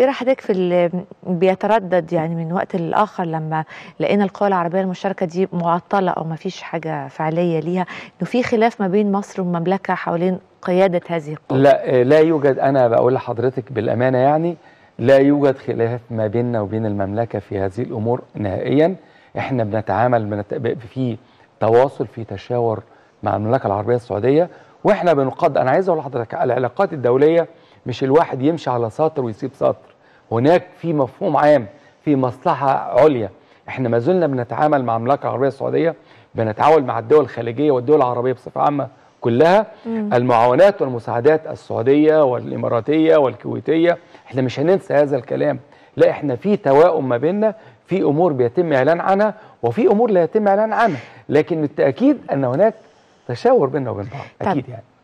رأي حضرتك في بيتردد يعني من وقت لآخر لما لقينا القوى العربية المشاركه دي معطلة أو ما فيش حاجة فعلية ليها إنه في خلاف ما بين مصر والمملكة حوالين قيادة هذه القوى لا لا يوجد أنا بقول لحضرتك بالأمانة يعني لا يوجد خلاف ما بيننا وبين المملكة في هذه الأمور نهائيا احنا بنتعامل في تواصل في تشاور مع المملكة العربية السعودية واحنا بنقد انا عايز اقول لحضرتك العلاقات الدوليه مش الواحد يمشي على سطر ويسيب سطر هناك في مفهوم عام في مصلحة عليا احنا ما زلنا بنتعامل مع المملكة العربية السعودية بنتعاون مع الدول الخليجية والدول العربية بصفة عامة كلها مم. المعاونات والمساعدات السعودية والإماراتية والكويتية احنا مش هننسى هذا الكلام لا احنا في توائم ما بيننا في أمور بيتم إعلان عنها وفي أمور لا يتم إعلان عنها لكن بالتأكيد أن هناك تشاور بيننا وبين بعض أكيد يعني